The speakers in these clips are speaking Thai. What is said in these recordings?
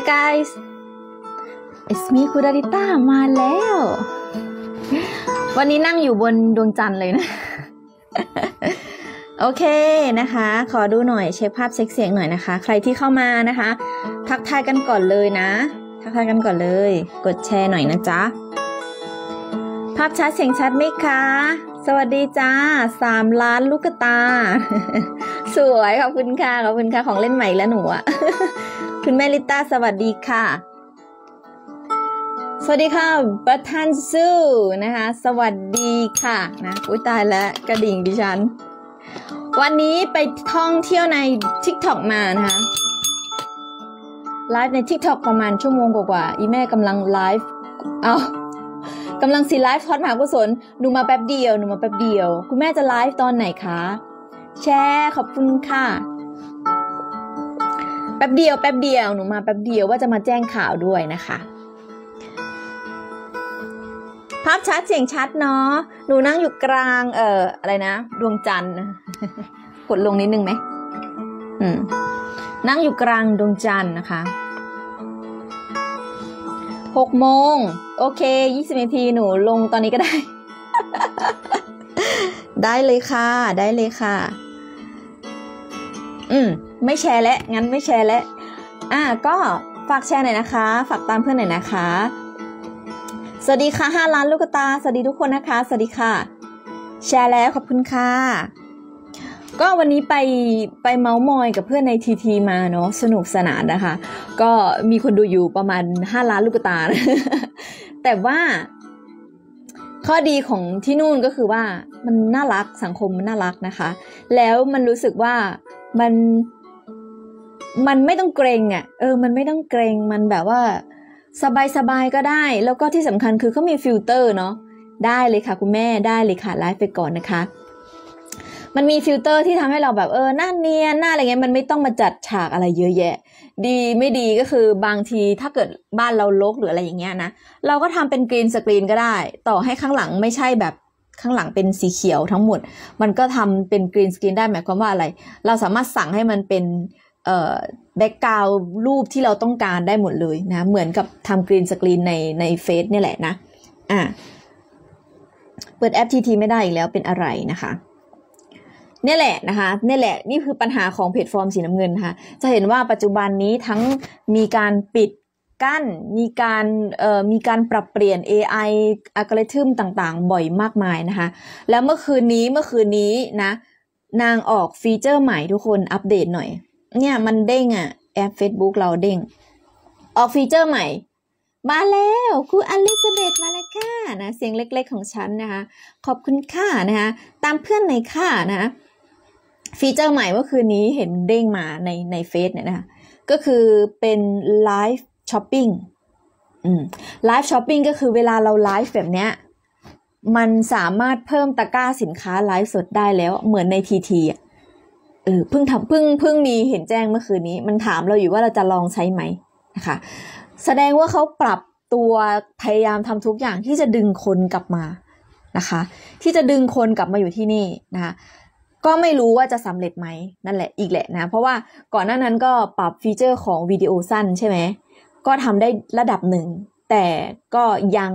Hi guys It's me คุดาริต้ามาแล้ว วันนี้นั่งอยู่บนดวงจันทร์เลยนะ โอเคนะคะ ขอดูหน่อยเช็คภาพเช็คเสียงหน่อยนะคะ ใครที่เข้ามานะคะทักทายกันก่อนเลยนะทักทายกันก่อนเลย กดแชร์หน่อยนะจ๊ะภาพชัดเสียงชัดไหมคะ สวัสดีจ้าสามล้านลูกตา สวยขอบคุณค่ะขอบคุณค่ะ ของเล่นใหม่แล้วหนูอะคุณแม่ลิต้าสวัสดีค่ะ สวัสดีค่ะ ประธานซูนะคะ สวัสดีค่ะนะอุ้ยตายแล้วกระดิ่งดิฉัน วันนี้ไปท่องเที่ยวใน TikTok มานะคะไลฟ์ใน TikTok ประมาณชั่วโมงกว่าๆอีแม่กำลังไลฟ์เอากำลังสีไลฟ์ทอดมหากุศลหนูมาแป๊บเดียวหนูมาแป๊บเดียว คุณแม่จะไลฟ์ตอนไหนคะ แชร์ ขอบคุณค่ะแป๊บเดียวแป๊บเดียวหนูมาแป๊บเดียวว่าจะมาแจ้งข่าวด้วยนะคะ ภาพชัดเสียงชัดเนาะหนูนั่งอยู่กลาง เอ่ออะไรนะดวงจันทร์กดลงนิดนึงไหมอืม นั่งอยู่กลางดวงจันทร์นะคะหกโมงโอเคยี่สิบนาทีหนูลงตอนนี้ก็ได้ ได้เลยค่ะ ได้เลยค่ะ อืมไม่แชร์และงั้นไม่แชร์และอ่ะก็ฝากแชร์หน่อยนะคะ ฝากตามเพื่อนหน่อยนะคะ สวัสดีค่ะห้าล้านลูกตาสวัสดีทุกคนนะคะ สวัสดีค่ะ แชร์แล้วขอบคุณค่ะ ก็วันนี้ไปไปเมาส์มอยกับเพื่อนในทีทีมาเนาะ สนุกสนานนะคะ ก็มีคนดูอยู่ประมาณห้าล้านลูกตา แต่ว่า ข้อดีของที่นู่นก็คือว่ามันน่ารักสังคมมันน่ารักนะคะ แล้วมันรู้สึกว่ามันมันไม่ต้องเกรงอะ่ะ เออ มันไม่ต้องเกรง มันแบบว่าสบายสบายก็ได้ แล้วก็ที่สำคัญคือเขามีฟิลเตอร์เนาะ ได้เลยค่ะคุณแม่ ได้เลยค่ะไลฟ์ไปก่อนนะคะ มันมีฟิลเตอร์ที่ทำให้เราแบบเออหน้าเนียนหน้าอะไรเงี้ย มันไม่ต้องมาจัดฉากอะไรเยอะแยะ ดีไม่ดีก็คือบางทีถ้าเกิดบ้านเราลกหรืออะไรอย่างเงี้ยนะ เราก็ทำเป็นกรีนสกรีนก็ได้ ต่อให้ข้างหลังไม่ใช่แบบข้างหลังเป็นสีเขียวทั้งหมด มันก็ทำเป็นกรีนสกรีนได้หมายความว่าอะไร เราสามารถสั่งให้มันเป็นเออ่แบ็กกราวรูปที่เราต้องการได้หมดเลยนะเหมือนกับทำกรีนสกรีนในในเฟซเนี่ยแหละนะอ่ะเปิดแอปทีทีไม่ได้อีกแล้วเป็นอะไรนะคะนี่แหละนะคะนี่แหละ นี่คือปัญหาของเพจฟอร์มสีน้ำเงินนะคะจะเห็นว่าปัจจุบันนี้ทั้งมีการปิดกั้นมีการเอ่อมีการปรับเปลี่ยน AI อัลกอริทึมต่างๆ บ่อยมากมายนะคะแล้วเมื่อคืนนี้เมื่อคืนนี้นะนางออกฟีเจอร์ใหม่ทุกคนอัปเดตหน่อยเนี่ยมันเด้งอะ่ะ แอป Facebook เราเด้ง ออกฟีเจอร์ใหม่ มาแล้วคุณอลิซาเบธมาแล้วค่ะนะเสียงเล็กๆ ของฉันนะคะ ขอบคุณค่ะนะคะตามเพื่อนในค่ะนะคะฟีเจอร์ใหม่เมื่อคืนนี้เห็นเด้งมาในในเฟซเนี่ยนะคะก็คือเป็นไลฟ์ช้อปปิ้งไลฟ์ช้อปปิ้งก็คือเวลาเราไลฟ์แบบเนี้ยมันสามารถเพิ่มตะกร้าสินค้าไลฟ์สดได้แล้วเหมือนในทีทีอ่ะเออเพิ่งทำเพิ่งเพิ่งมีเห็นแจ้งเมื่อคืนนี้ มันถามเราอยู่ว่าเราจะลองใช้ไหมนะคะแสดงว่าเขาปรับตัวพยายามทำทุกอย่างที่จะดึงคนกลับมานะคะ ที่จะดึงคนกลับมาอยู่ที่นี่นะคะก็ไม่รู้ว่าจะสำเร็จไหมนั่นแหละอีกแหละนะเพราะว่าก่อนหน้านั้นก็ปรับฟีเจอร์ของวิดีโอสั้นใช่ไหมก็ทำได้ระดับหนึ่งแต่ก็ยัง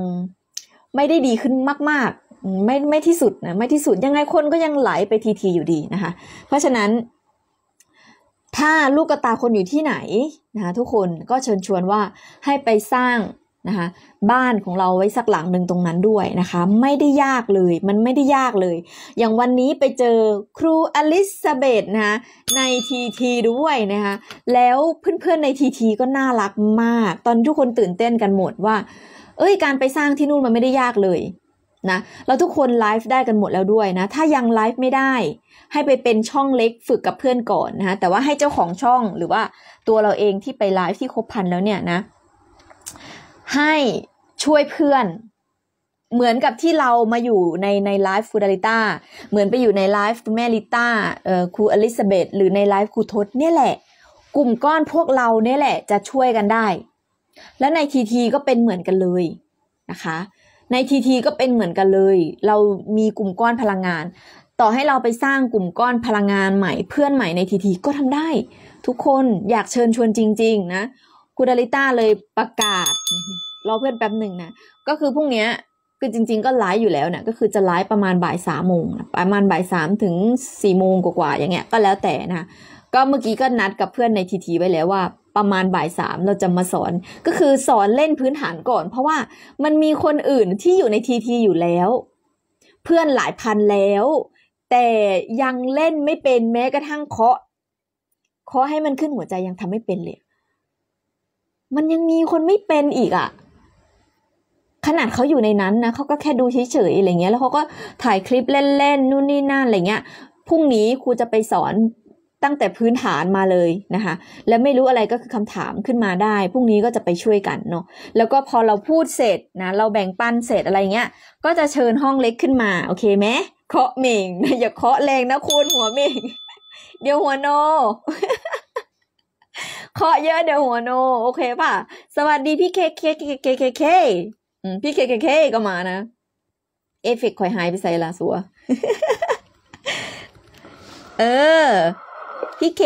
ไม่ได้ดีขึ้นมากไม่ไม่ที่สุดนะไม่ที่สุด ยังไงคนก็ยังไหลไปทีทีอยู่ดีนะคะเพราะฉะนั้น ถ้าลูกกระตาคนอยู่ที่ไหนนะคะทุกคนก็เชิญชวนว่าให้ไปสร้างนะคะบ้านของเราไว้สักหลังหนึ่งตรงนั้นด้วยนะคะไม่ได้ยากเลยมันไม่ได้ยากเลย อย่างวันนี้ไปเจอครูอลิซาเบตนะคะในทีทีด้วยนะคะแล้วเพื่อนๆในทีทีก็น่ารักมาก ตอนทุกคนตื่นเต้นกันหมดว่าเอ้ยการไปสร้างที่นู่นมันไม่ได้ยากเลยนะเราทุกคนไลฟ์ได้กันหมดแล้วด้วยนะ ถ้ายังไลฟ์ไม่ได้ ให้ไปเป็นช่องเล็กฝึกกับเพื่อนก่อนนะะแต่ว่าให้เจ้าของช่องหรือว่าตัวเราเองที่ไปไลฟ์ที่คบพันแล้วเนี่ยนะ ให้ช่วยเพื่อน เหมือนกับที่เรามาอยู่ในในไลฟ์ฟูดาริต้าเหมือนไปอยู่ในไลฟ์คุณแม่ลิต้าเอ่อครูอลิซาเบธหรือในไลฟ์ครูทศเนี่ยแหละ กลุ่มก้อนพวกเราเนี่ย แหละ จะช่วยกันได้ และในทีทีก็เป็นเหมือนกันเลยนะคะในทีทีก็เป็นเหมือนกันเลย เรามีกลุ่มก้อนพลังงาน ต่อให้เราไปสร้างกลุ่มก้อนพลังงานใหม่เพื่อนใหม่ในทีทีก็ทำได้ ทุกคนอยากเชิญชวนจริงๆนะคุณดาริต้าเลยประกาศรอเพื่อนแป๊บหนึ่งนะก็คือพรุ่งนี้คือจริง ๆ ก็ไลฟ์อยู่แล้วนะก็คือจะไลฟ์ประมาณบ่ายสามโมงประมาณบ่ายสามถึงสี่โมงกว่าๆอย่างเงี้ย ก็แล้วแต่นะก็เมื่อกี้ก็นัดกับเพื่อนในทีทีไว้แล้วว่า ประมาณบ่ายสามเราจะมาสอน ก็คือสอนเล่นพื้นฐานก่อน เพราะว่า มันมีคนอื่นที่อยู่ในทีทีอยู่แล้ว เพื่อนหลายพันแล้ว แต่ยังเล่นไม่เป็น แม้กระทั่งเคาะ เคาะให้มันขึ้นหัวใจยังทำไม่เป็นเลยมันยังมีคนไม่เป็นอีกอะ่ะ ขนาดเขาอยู่ในนั้นนะเขาก็แค่ดูเฉยๆอะไรเงี้ยแล้วเขาก็ถ่ายคลิปเล่นๆนู่นนี่นั่นอะไรเงี้ยพรุ่งนี้ครูจะไปสอนตั้งแต่พื้นฐานมาเลยนะคะ และไม่รู้อะไรก็คือคำถามขึ้นมาได้ พรุ่งนี้ก็จะไปช่วยกันเนาะแล้วก็พอเราพูดเสร็จนะเราแบ่งปันเสร็จอะไรเงี้ยก็จะเชิญห้องเล็กขึ้นมา โอเคไหมเคาะเมงอย่าเคาะแรงนะคุณหัวเมงเดี๋ยวหัวโน เคาะเยอะเดี๋ยวหัวโน โอเคป่ะสวัสดีพี่เคเคเคเคเคเคพี่เคเคเคก็มานะ เอฟเฟกต์อยหายไปใส่ละสัว เออพี่เค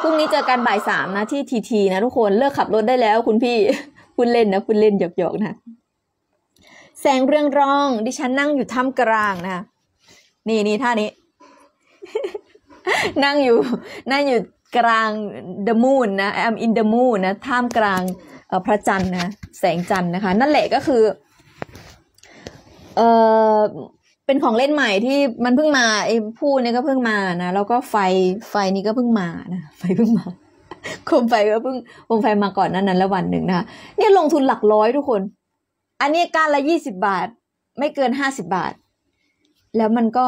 พรุ่งนี้เจอกันบ่ายสามนะที่ทีทีนะทุกคนเลิกขับรถได้แล้วคุณพี่คุณเล่นนะ คุณเล่นหยอกๆนะ แสงเรื่องรอง ดิฉันนั่งอยู่ท่ามกลางนะ นี่นี่ท่านี้ นั่งอยู่ นั่งอยู่กลาง the moon นะ I'm in the moon นะ ท่ามกลางพระจันทร์นะ แสงจันทร์นะคะ นั่นแหละก็คือ เอ่อเป็นของเล่นใหม่ที่มันเพิ่งมาไอ้พูดเนี่ยก็เพิ่งมา นะ แล้วก็ไฟ ไฟนี้ก็เพิ่งมา นะ ไฟเพิ่งมาโคมไฟก็เพิ่งโคมไฟมาก่อนนั้นนั้นละวันหนึ่งนะคะเนี่ยลงทุนหลักร้อยทุกคน อันนี้การละยี่สิบบาท ไม่เกินห้าสิบบาท แล้วมันก็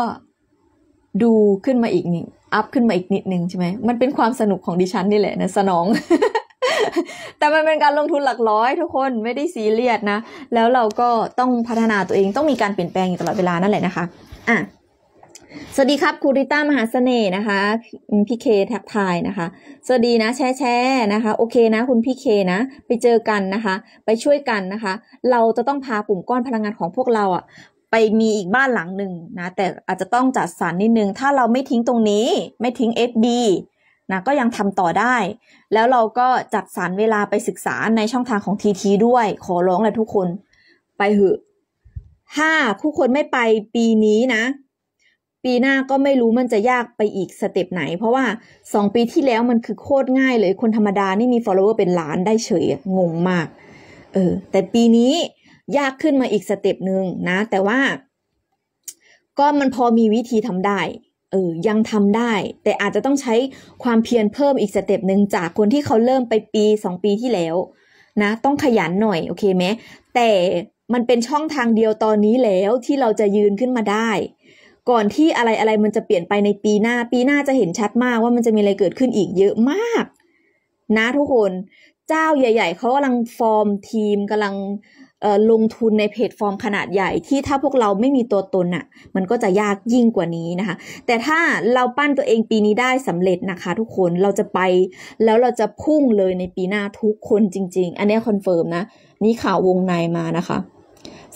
ดูขึ้นมาอีกหนึ่งอัพขึ้นมาอีกนิดนึงใช่ไหม มันเป็นความสนุกของดิฉันนี่แหละนะสนองแต่มันเป็นการลงทุนหลักร้อยทุกคนไม่ได้ซีเรียสนะแล้วเราก็ต้องพัฒนาตัวเองต้องมีการเปลี่ยนแปลงอยู่ตลอดเวลานั่นแหละนะคะอ่ะสวัสดีครับครูริต้ามหาสเสน่ห์นะคะพี่เคแท็กทายนะคะสวัสดีนะแช่แช่นะคะโอเคนะคุณพี่เคนะไปเจอกันนะคะไปช่วยกันนะคะ เราจะต้องพากลุ่มก้อนพลังงานของพวกเราอะไปมีอีกบ้านหลังหนึ่งนะแต่อาจจะต้องจัดสรรนิดนึงถ้าเราไม่ทิ้งตรงนี้ ไม่ทิ้ง FB นะก็ยังทำต่อได้ แล้วเราก็จัดสรรเวลาไปศึกษาในช่องทางของทีทีด้วย ขอร้องเลยทุกคนไปเหอะถ้าผู้คนไม่ไปปีนี้นะ ปีหน้าก็ไม่รู้มันจะยากไปอีกสเต็ปไหน เพราะว่าสองปีที่แล้วมันคือโคตรง่ายเลยคนธรรมดานี่มี follower เป็นล้านได้เฉยงงมากเออแต่ปีนี้ยากขึ้นมาอีกสเต็ปหนึ่งนะ แต่ว่าก็มันพอมีวิธีทำได้เออ ยังทำได้ แต่อาจจะต้องใช้ความเพียรเพิ่มอีกสเต็ปหนึ่งจากคนที่เขาเริ่มไปปีสองปีที่แล้ว นะ ต้องขยันหน่อย โอเคไหม แต่มันเป็นช่องทางเดียวตอนนี้แล้วที่เราจะยืนขึ้นมาได้ ก่อนที่อะไรอะไรมันจะเปลี่ยนไปในปีหน้า ปีหน้าจะเห็นชัดมากว่ามันจะมีอะไรเกิดขึ้นอีกเยอะมาก นะทุกคน เจ้าใหญ่ๆเขากำลังฟอร์มทีมกำลังลงทุนในเพจฟอร์มขนาดใหญ่ที่ถ้าพวกเราไม่มีตัวตนอะ่ะ มันก็จะยากยิ่งกว่านี้นะคะ แต่ถ้าเราปั้นตัวเองปีนี้ได้สำเร็จนะคะทุกคนเราจะไป แล้วเราจะพุ่งเลยในปีหน้าทุกคนจริง ๆ อันนี้คอนเฟิร์มนะ นี่ข่าววงในมานะคะ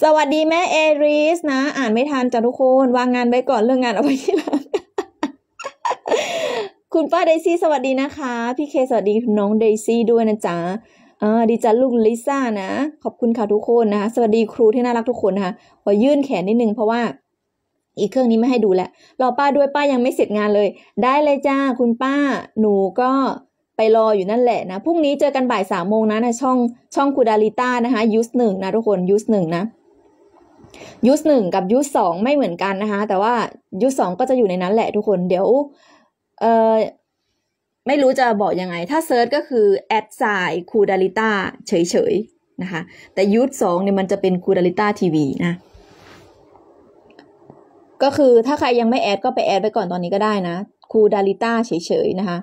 สวัสดีแม่เอริสนะ อ่านไม่ทันจ้ะทุกคนวางงานไว้ก่อนเรื่องงานเอาไว้ที่หลังคุณป้าเดซี่ สวัสดีนะคะ พี่เคสวัสดีน้องเดซี่ด้วยนะจ๊ะอ่าดีจ้าลูกลิซ่านะ ขอบคุณค่ะทุกคนนะคะ สวัสดีครูที่น่ารักทุกคนนะคะขอยื่นแขนนิดนึงเพราะว่า อีกเครื่องนี้ไม่ให้ดูแหละรอป้าด้วยป้ายังไม่เสร็จงานเลย ได้เลยจ้าคุณป้า หนูก็ไปรออยู่นั่นแหละนะ พรุ่งนี้เจอกันบ่ายสามโมงนะนะช่องช่องคูดาลิต้านะคะยูสหนึ่งนะทุกคน ยูสหนึ่งนะ ยูสหนึ่งกับยูสสองไม่เหมือนกันนะคะ แต่ว่ายูสองก็จะอยู่ในนั้นแหละทุกคน เดี๋ยวเอ่อไม่รู้จะบอกยังไง ถ้าเซิร์ชก็คือแอดไซคูดาริต้าเฉยๆนะคะ แต่ยูทสองเนี่ยมันจะเป็นคูดาริต้าทีวีนะ ก็คือถ้าใครยังไม่แอดก็ไปแอดไปก่อนตอนนี้ก็ได้นะคูดาริต้าเฉยๆ นะคะ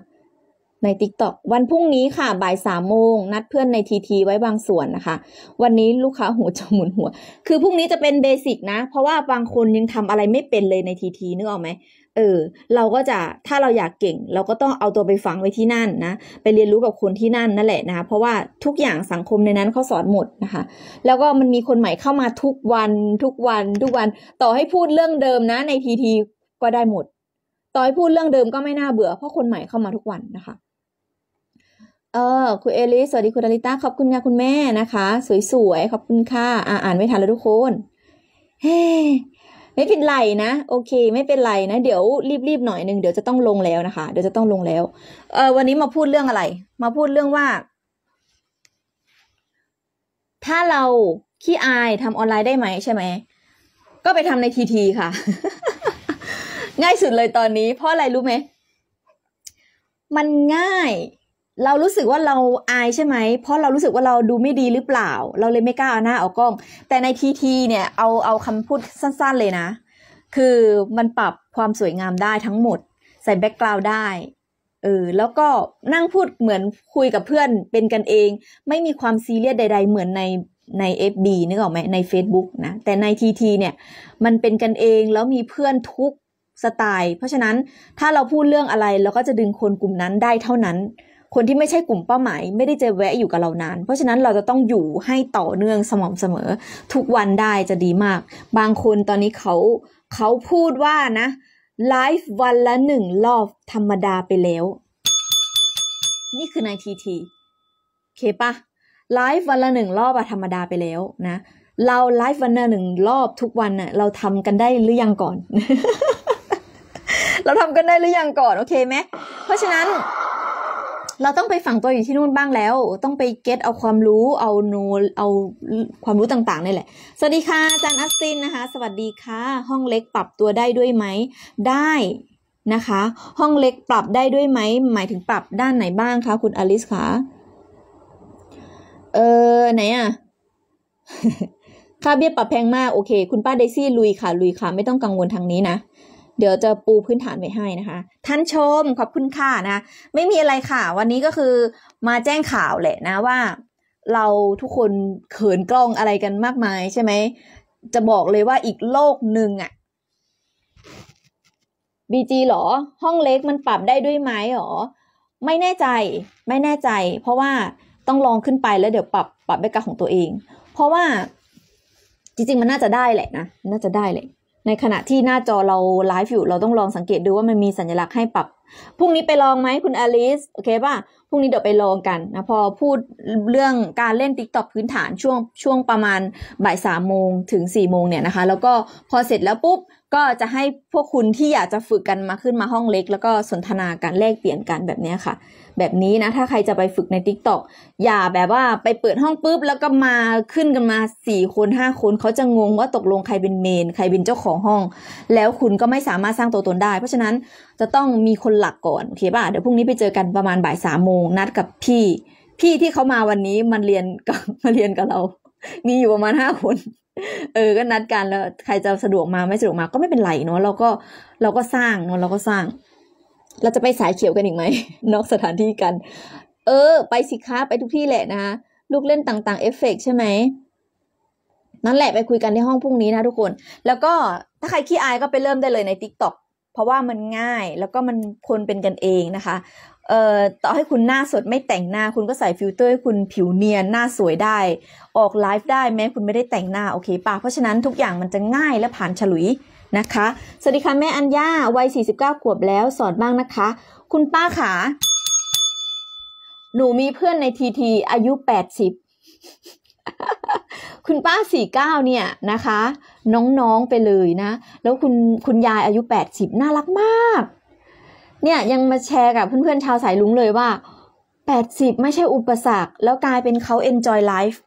ใน t ิ k t o k วันพรุ่งนี้ค่ะบ่ายสามโมงนัดเพื่อนในทีทีไว้บางส่วนนะคะ วันนี้ลูกค้าหัวจะหมุนหัว คือพรุ่งนี้จะเป็นเบสิกนะ เพราะว่าบางคนยังทำอะไรไม่เป็นเลยในทีทีนึกออกไหมเออเราก็จะถ้าเราอยากเก่งเราก็ต้องเอาตัวไปฝังไว้ที่นั่นนะไปเรียนรู้กับคนที่นั่นนั่นแหละนะคะเพราะว่า ทุกอย่างสังคมในนั้นเขาสอนหมดนะคะแล้วก็มันมีคนใหม่เข้ามาทุกวันทุกวัน ทุกวันต่อให้พูดเรื่องเดิมนะ ในทีทีก็ได้หมด ต่อให้พูดเรื่องเดิมก็ไม่น่าเบื่อเพราะคนใหม่เข้ามาทุกวันนะคะเออคุณเอลิสวัสดีคุณดาริต้าขอบคุณค่ะคุณแม่นะคะ สวยๆขอบคุณค่ะอ่านไม่ทันแล้วทุกคนเฮ้ไม่เป็นไรนะโอเค ไม่เป็นไรนะ เดี๋ยวรีบๆ หน่อยหนึ่ง เดี๋ยวจะต้องลงแล้วนะคะเดี๋ยวจะต้องลงแล้วเออวันนี้มาพูดเรื่องอะไรมาพูดเรื่องว่า ถ้าเราขี้อายทำออนไลน์ได้ไหมใช่ไหม ก็ไปทำในทีทีค่ะ ง่ายสุดเลยตอนนี้ เพราะอะไรรู้ไหมมันง่ายเรารู้สึกว่าเราอายใช่ไหม เพราะเรารู้สึกว่าเราดูไม่ดีหรือเปล่า เราเลยไม่กล้าเอาหน้าเอากล้อง แต่ในทีทีเนี่ยเอาเอาคำพูดสั้น ๆ เลยนะ คือมันปรับความสวยงามได้ทั้งหมด ใส่แบ็กกราวด์ได้ เออ แล้วก็นั่งพูดเหมือนคุยกับเพื่อนเป็นกันเอง ไม่มีความซีเรียสใด ๆ เหมือนในใน FB นึกออกไหม ใน Facebook นะ แต่ใน TT เนี่ย มันเป็นกันเองแล้วมีเพื่อนทุกสไตล์ เพราะฉะนั้นถ้าเราพูดเรื่องอะไร เราก็จะดึงคนกลุ่มนั้นได้เท่านั้นคนที่ไม่ใช่กลุ่มเป้าหมาย ไม่ได้จะแวะอยู่กับเรานานเพราะฉะนั้นเราจะต้องอยู่ให้ต่อเนื่องสม่ำเสมอ ทุกวันได้จะดีมาก บางคนตอนนี้เขาเขาพูดว่านะไลฟ์วันละหนึ่งรอบธรรมดาไปแล้ว นี่คือายทีทีเคปะไลฟ์วันละหนึ่งรอบอะธรรมดาไปแล้วนะ เราไลฟ์วันละหนึ่งรอบทุกวันอะเราทำกันได้หรือยังก่อน เราทำกันได้หรือยังก่อนโอเคไหมเพราะฉะนั้นเราต้องไปฝังตัวอยู่ที่นู่นบ้างแล้ว ต้องไปเก็ตเอาความรู้ เอาโน เอาความรู้ต่างๆนี่แหละ สวัสดีค่ะอาจารย์อัสตินนะคะ สวัสดีค่ะ ห้องเล็กปรับตัวได้ด้วยไหม ได้นะคะ ห้องเล็กปรับได้ด้วยไหม หมายถึงปรับด้านไหนบ้างคะ คุณอลิสคะ เออ ไหนอะค่าเบี้ยปรับแพงมาก โอเค คุณป้าเดซี่ลุยค่ะ ลุยค่ะ ไม่ต้องกังวลทางนี้นะเดี๋ยวจะปูพื้นฐานไว้ให้นะคะ ท่านชมขอบคุณค่ะนะ ไม่มีอะไรค่ะวันนี้ก็คือมาแจ้งข่าวแหละนะว่าเราทุกคนเขินกล้องอะไรกันมากมาย ใช่ไหม จะบอกเลยว่าอีกโลกหนึ่งอะ่ะบีจีหรอ ห้องเล็กมันปรับได้ด้วยไหมหรอไม่แน่ใจไม่แน่ใจ เพราะว่าต้องลองขึ้นไปแล้วเดี๋ยวปรับปรับเบกาของตัวเอง เพราะว่าจริง ๆมันน่าจะได้แหละนะน่าจะได้แหละในขณะที่หน้าจอเราไลฟ์อยู่เราต้องลองสังเกตดูว่ามันมีสัญลักษณ์ให้ปรับ พรุ่งนี้ไปลองไหมคุณอลิสโอเคป่ะพรุ่งนี้เดี๋ยวไปลองกันนะ พอพูดเรื่องการเล่นติกต็อกพื้นฐานช่วงช่วงประมาณบ่ายสามโมงถึงสี่โมงเนี่ยนะคะ แล้วก็พอเสร็จแล้วปุ๊บก็จะให้พวกคุณที่อยากจะฝึกกันมาขึ้นมาห้องเล็ก แล้วก็สนทนาการแลกเปลี่ยนกันแบบนี้ค่ะ แบบนี้นะ ถ้าใครจะไปฝึกใน t ิ k t o k อย่าแบบว่าไปเปิดห้องปุ๊บ แล้วก็มาขึ้นกันมาสี่คนห้าคน เขาจะงงว่าตกลงใครเป็นเมน ใครเป็นเจ้าของห้อง แล้วคุณก็ไม่สามารถสร้างตัวตนได้ เพราะฉะนั้นจะต้องมีคนหลักก่อนโอเคป่ะเดี๋ยวพรุ่งนี้ไปเจอกันประมาณบ่ายสามโมงนัดกับพี่ พี่ที่เขามาวันนี้มันเรียนกับมาเรียนกับเรา มีอยู่ประมาณห้าคนเออก็นัดกันแล้ว ใครจะสะดวกมาไม่สะดวกมาก็ไม่เป็นไรเนาะเราก็เราก็สร้างเนาะเราก็สร้าง เราจะไปสายเขียวกันอีกไหม นอกสถานที่กัน เออ ไปสิคะไปทุกที่แหละนะคะลูกเล่นต่างๆเอฟเฟกใช่ไหมนั่นแหละไปคุยกันในห้องพรุ่งนี้นะทุกคนแล้วก็ถ้าใครขี้อายก็ไปเริ่มได้เลยในทิต็อกเพราะว่ามันง่าย แล้วก็มันคนเป็นกันเองนะคะเอ่อ ต่อให้คุณหน้าสดไม่แต่งหน้า คุณก็ใส่ฟิลเตอร์ให้คุณผิวเนียนหน้าสวยได้ ออกไลฟ์ได้แม้คุณไม่ได้แต่งหน้าโอเคปะเพราะฉะนั้นทุกอย่างมันจะง่ายและผ่านฉลุยนะคะ สวัสดีค่ะแม่อัญญาวัย49ขวบแล้วสอนบ้างนะคะ คุณป้าขาหนูมีเพื่อนในทีที อายุ 80 คุณป้า49 เนี่ยนะคะ น้องๆไปเลยนะ แล้วคุณคุณยายอายุ80น่ารักมากเนี่ย ยังมาแชร์กับ เพื่อนๆชาวสายลุงเลยว่า 80 ไม่ใช่อุปสรรค แล้วกลายเป็นเขา enjoy life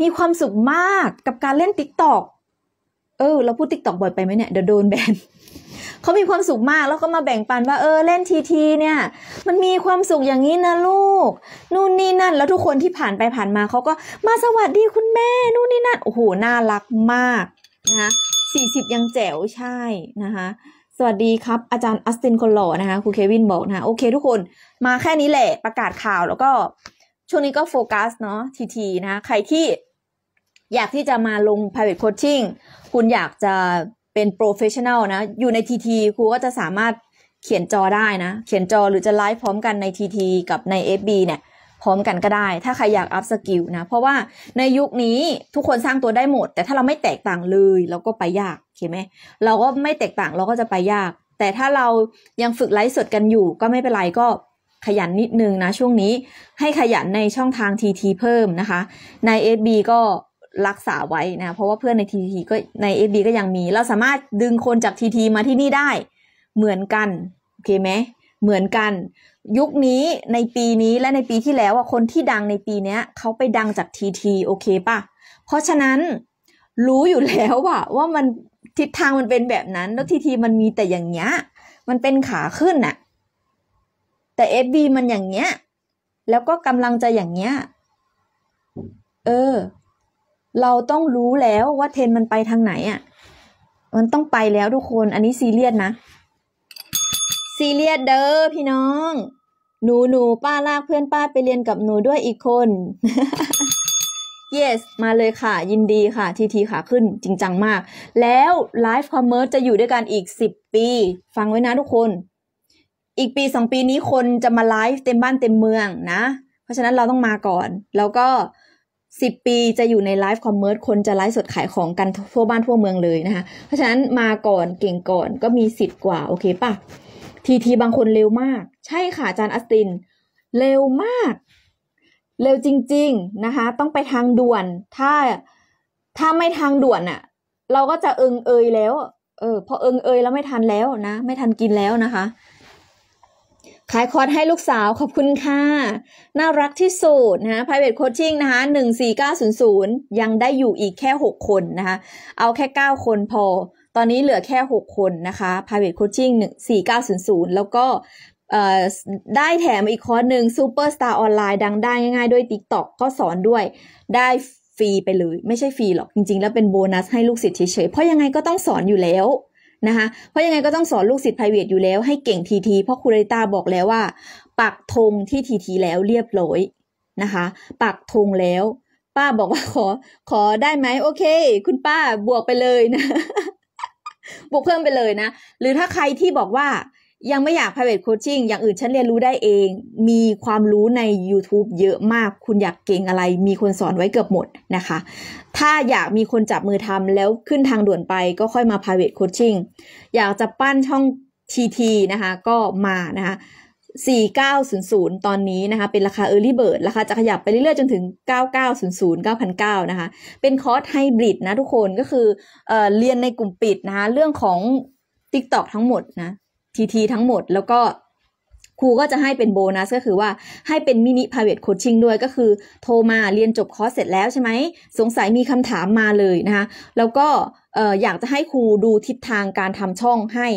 มีความสุขมากกับการเล่น TikTok เออเราพูด TikTok บ่อยไปไหมเนี่ยเดี๋ยวโดนแบนเขามีความสุขมากแล้วก็มาแบ่งปันว่าเออเล่นทีทีเนี่ย มันมีความสุขอย่างนี้นะลูก นู่นนี่นั่น แล้วทุกคนที่ผ่านไปผ่านมาเขาก็มาสวัสดีคุณแม่ นู่นนี่นั่นโอ้โหน่ารักมากนะคะสี่สิบยังแจ๋วใช่นะคะสวัสดีครับ อาจารย์อัสตินคนหล่อนะคะครูเควินบอกนะะโอเคทุกคนมาแค่นี้แหละประกาศข่าวแล้วก็ช่วงนี้ก็โฟกัสเนาะทีทีนะะใครที่อยากที่จะมาลง private coaching คุณอยากจะเป็น professional นะอยู่ในทีทีครูก็จะสามารถเขียนจอได้นะ เขียนจอหรือจะไลฟ์พร้อมกันในทีทีกับใน FB เนี่ย พร้อมกันก็ได้ ถ้าใครอยากอัพสกิลนะ เพราะว่าในยุคนี้ทุกคนสร้างตัวได้หมด แต่ถ้าเราไม่แตกต่างเลยเราก็ไปยากเข้าไหมเราก็ไม่แตกต่างเราก็จะไปยาก แต่ถ้าเรายังฝึกไลฟ์สดกันอยู่ ก็ไม่เป็นไรก็ขยันนิดนึงนะช่วงนี้ให้ขยันในช่องทาง TT เพิ่มนะคะใน FB ก็รักษาไว้นะเพราะว่าเพื่อนใน TT ก็ใน FB ก็ยังมีเราสามารถดึงคนจาก TT มาที่นี่ได้ เหมือนกันโอเคไหมเหมือนกัน ยุคนี้ในปีนี้และในปีที่แล้วอะคนที่ดังในปีนี้เขาไปดังจาก TT โอเคป่ะเพราะฉะนั้นรู้อยู่แล้วว่าว่ามันทิศทางมันเป็นแบบนั้นแล้วทีทีมันมีแต่อย่างเงี้ย มันเป็นขาขึ้นอะแต่เอบีมันอย่างเงี้ย แล้วก็กำลังจะอย่างเงี้ย เออ เราต้องรู้แล้วว่าเทนมันไปทางไหนอะมันต้องไปแล้วทุกคน อันนี้ซีเรียสนะ ซีเรียสเด้อพี่น้อง หนูหนูป้าลากเพื่อนป้าไปเรียนกับหนูด้วยอีกคน yes มาเลยค่ะยินดีค่ะทีทีขาขึ้นจริงจังมาก แล้วไลฟ์คอมเมอร์จะอยู่ด้วยกันอีก 10 ปี ฟังไว้นะทุกคน อีกปี 2 ปีนี้คนจะมาไลฟ์เต็มบ้านเต็มเมืองนะ เพราะฉะนั้นเราต้องมาก่อน แล้วก็ 10 ปีจะอยู่ในไลฟ์คอมเมอร์คนจะไลฟ์สดขายของกันทั่วบ้านทั่วเมืองเลยนะคะเพราะฉะนั้นมาก่อนเก่งก่อนก็มีสิทธิ์กว่าโอเคปะทีทีบางคนเร็วมาก ใช่ค่ะอาจารย์อัสตินเร็วมากเร็วจริง ๆ นะคะ ต้องไปทางด่วนถ้าถ้าไม่ทางด่วนอะ่ะ เราก็จะเอิงเอยแล้วเออพอเอิงเอยแล้วไม่ทันแล้วนะ ไม่ทันกินแล้วนะคะ ขายคอร์สให้ลูกสาว ขอบคุณค่ะ น่ารักที่สุดนะ private coaching นะคะหนึ่งสี่เก้าศูนย์ศูนย์ยังได้อยู่อีกแค่หกคนนะคะเอาแค่เก้าคนพอ ตอนนี้เหลือแค่หกคนนะคะ private coaching ศูนย์แล้วก็ได้แถมอีกคอร์สหนึ่งซูเปอร์สตาร์ออนไลน์ดังได้ง่ายๆ ด้วย TikTok ก็สอนด้วย ได้ฟรีไปเลย ไม่ใช่ฟรีหรอก จริง ๆ แล้วเป็นโบนัสให้ลูกศิษย์เฉย ๆ เพราะยังไงก็ต้องสอนอยู่แล้วนะคะเพราะยังไงก็ต้องสอนลูกศิษย์ p r i v a t อยู่แล้วให้เก่งทีทีเพราะคุณริตาบอกแล้วว่า ปักธงที่ทีทีแล้วเรียบร้อยนะคะ ปักธงแล้ว ป้าบอกว่าขอขอได้ไหมโอเค คุณป้าบวกไปเลยนะบวกเพิ่มไปเลยนะ หรือถ้าใครที่บอกว่ายังไม่อยาก private coaching อย่างอื่นฉันเรียนรู้ได้เอง มีความรู้ใน YouTube เยอะมากคุณอยากเก่งอะไร มีคนสอนไว้เกือบหมดนะคะ ถ้าอยากมีคนจับมือทำแล้วขึ้นทางด่วนไปก็ค่อยมา private coaching อยากจะปั้นช่อง TT นะคะก็มานะคะ4900 ตอนนี้นะคะเป็นราคา Early Bird ราคาจะขยับไปเรื่อยๆจนถึง 9900 9,900นะคะเป็นคอร์สไฮบริดนะทุกคนก็คือเอเรียนในกลุ่มปิดนะคะเรื่องของ TikTok ทั้งหมดนะทีทีทั้งหมดแล้วก็ครูก็จะให้เป็นโบนัส ก็คือว่าให้เป็นมินิพาเวตโคชชิ่งด้วยก็คือ โทรมาเรียนจบคอร์สเสร็จแล้วใช่ไหม สงสัยมีคำถามมาเลยนะคะแล้วก็อยากจะให้ครูดูทิศทางการทำช่องให้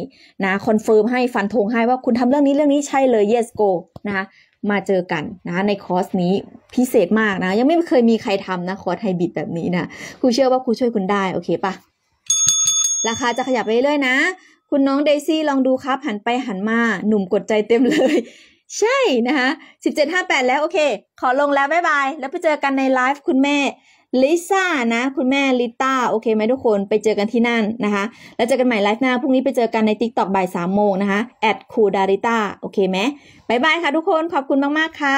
นะคอนเฟิร์มให้ฟันธงให้ว่าคุณทำเรื่องนี้เรื่องนี้ใช่เลย yes go นะคะมาเจอกันนะในคอร์สนี้พิเศษมากนะ ยังไม่เคยมีใครทำนะ คอร์สไฮบิดแบบนี้นะครูเชื่อว่าครูช่วยคุณได้โอเคปะราคาจะขยับไปเรื่อยๆนะคุณน้องเดซี่ลองดูครับ หันไปหันมาหนุ่มกดใจเต็มเลย ใช่นะคะสิบเจ็ดห้าแปดแล้วโอเค ขอลงแล้วบายบาย แล้วไปเจอกันในไลฟ์คุณแม่ลิซ่านะ คุณแม่ลิต้าโอเคไหมทุกคนไปเจอกันที่นั่นนะคะแล้วเจอกันใหม่ไลฟ์หน้า พรุ่งนี้ไปเจอกันในติต็อกบ่ายสามโมงนะคะแอดคูดาริต้าโอเคไหมบายบายค่ะทุกคนขอบคุณมาก ๆ ค่ะ